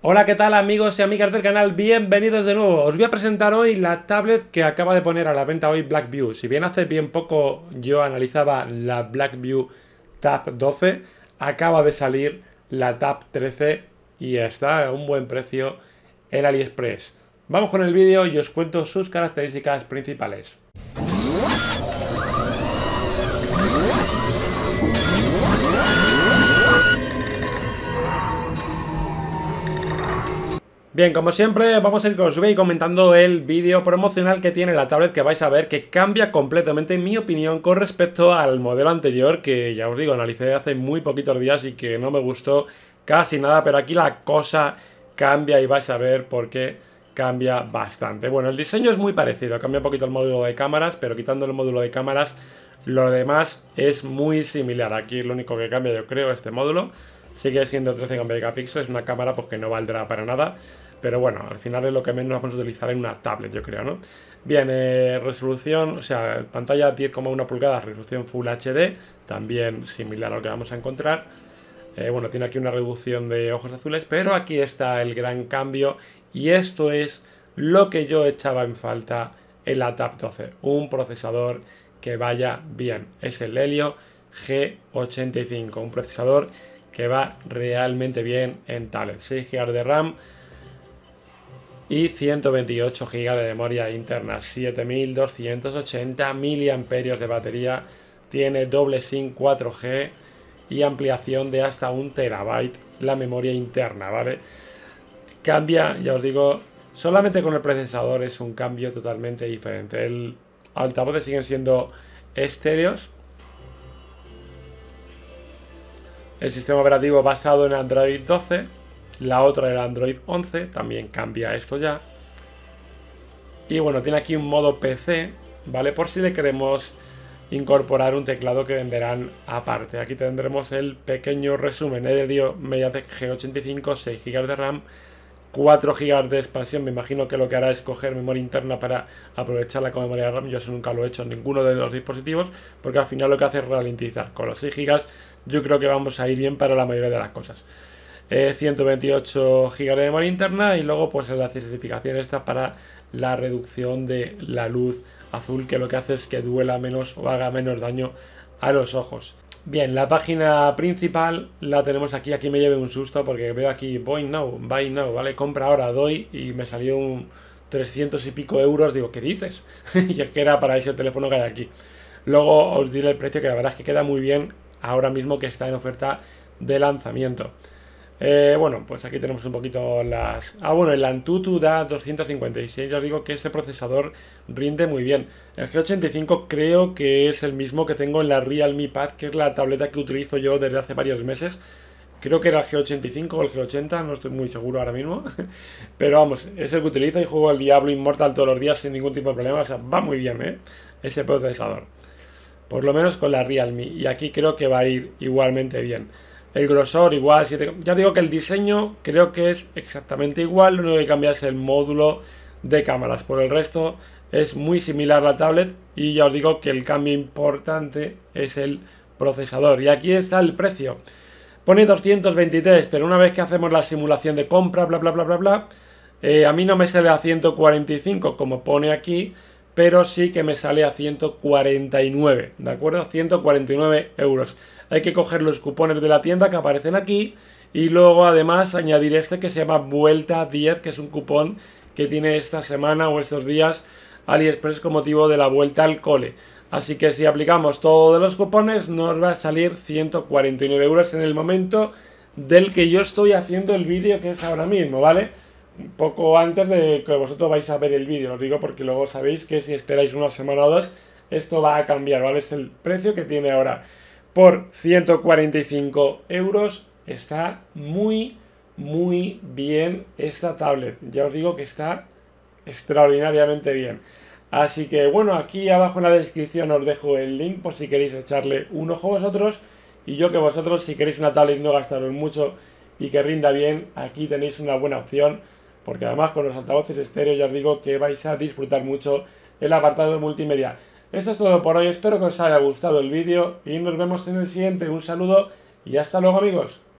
Hola, ¿qué tal amigos y amigas del canal? Bienvenidos de nuevo. Os voy a presentar hoy la tablet que acaba de poner a la venta hoy Blackview. Si bien hace bien poco yo analizaba la Blackview Tab 12, acaba de salir la Tab 13 y está a un buen precio en AliExpress. Vamos con el vídeo y os cuento sus características principales. Bien, como siempre, vamos a ir con y comentando el vídeo promocional que tiene la tablet que vais a ver que cambia completamente mi opinión con respecto al modelo anterior que ya os digo, analicé hace muy poquitos días y que no me gustó casi nada, pero aquí la cosa cambia y vais a ver por qué cambia bastante. Bueno, el diseño es muy parecido, cambia un poquito el módulo de cámaras, pero quitando el módulo de cámaras, lo demás es muy similar. Aquí lo único que cambia yo creo este módulo Sigue siendo 13 megapíxeles, es una cámara porque que no valdrá para nada. Pero bueno, al final es lo que menos vamos a utilizar en una tablet, yo creo, ¿no? Bien, eh, resolución, o sea, pantalla 10,1 pulgadas, resolución Full HD, también similar a lo que vamos a encontrar. Eh, bueno, tiene aquí una reducción de ojos azules, pero aquí está el gran cambio y esto es lo que yo echaba en falta en la TAP 12, un procesador que vaya bien. Es el Helio G85, un procesador que va realmente bien en tablet. 6 GB de RAM y 128 GB de memoria interna, 7280 mAh de batería, tiene doble SIM 4G y ampliación de hasta un terabyte la memoria interna, ¿vale? Cambia, ya os digo, solamente con el procesador es un cambio totalmente diferente. El altavoces siguen siendo estéreos, el sistema operativo basado en Android 12, la otra era Android 11, también cambia esto ya. Y bueno, tiene aquí un modo PC, ¿vale? Por si le queremos incorporar un teclado que venderán aparte. Aquí tendremos el pequeño resumen. He ¿eh? dio Mediatek G85, 6 GB de RAM, 4 GB de expansión. Me imagino que lo que hará es coger memoria interna para aprovecharla con memoria RAM. Yo eso nunca lo he hecho en ninguno de los dispositivos, porque al final lo que hace es ralentizar. Con los 6 GB yo creo que vamos a ir bien para la mayoría de las cosas. 128 eh, GB de memoria interna y luego pues la certificación esta para la reducción de la luz azul que lo que hace es que duela menos o haga menos daño a los ojos. Bien, la página principal la tenemos aquí, aquí me lleve un susto porque veo aquí buy now, buy now, ¿vale? Compra ahora, doy y me salió un 300 y pico euros, digo, ¿qué dices? y es que era para ese teléfono que hay aquí. Luego os diré el precio que la verdad es que queda muy bien ahora mismo que está en oferta de lanzamiento. Eh, bueno, pues aquí tenemos un poquito las... Ah, bueno, el Antutu da 256. Ya os digo que ese procesador rinde muy bien. El G85 creo que es el mismo que tengo en la Realme Pad, que es la tableta que utilizo yo desde hace varios meses. Creo que era el G85 o el G80, no estoy muy seguro ahora mismo. Pero vamos, es el que utilizo y juego el Diablo inmortal todos los días sin ningún tipo de problema. O sea, va muy bien, ¿eh? Ese procesador por lo menos con la Realme. Y aquí creo que va a ir igualmente bien. El grosor igual, 7, ya digo que el diseño creo que es exactamente igual, lo único que cambia es el módulo de cámaras. Por el resto es muy similar a la tablet y ya os digo que el cambio importante es el procesador. Y aquí está el precio. Pone 223, pero una vez que hacemos la simulación de compra, bla, bla, bla, bla, bla, eh, a mí no me sale a 145 como pone aquí, pero sí que me sale a 149, ¿de acuerdo? 149 euros. Hay que coger los cupones de la tienda que aparecen aquí y luego además añadir este que se llama Vuelta 10, que es un cupón que tiene esta semana o estos días AliExpress con motivo de la vuelta al cole. Así que si aplicamos todos los cupones nos va a salir 149 euros en el momento del que yo estoy haciendo el vídeo que es ahora mismo, ¿vale? poco antes de que vosotros vais a ver el vídeo. Os digo porque luego sabéis que si esperáis una semana o dos, esto va a cambiar, ¿vale? Es el precio que tiene ahora. Por 145 euros está muy, muy bien esta tablet. Ya os digo que está extraordinariamente bien. Así que bueno, aquí abajo en la descripción os dejo el link por si queréis echarle un ojo vosotros. Y yo que vosotros, si queréis una tablet no gastaros mucho y que rinda bien, aquí tenéis una buena opción porque además con los altavoces estéreo ya os digo que vais a disfrutar mucho el apartado multimedia. Eso es todo por hoy, espero que os haya gustado el vídeo y nos vemos en el siguiente. Un saludo y hasta luego amigos.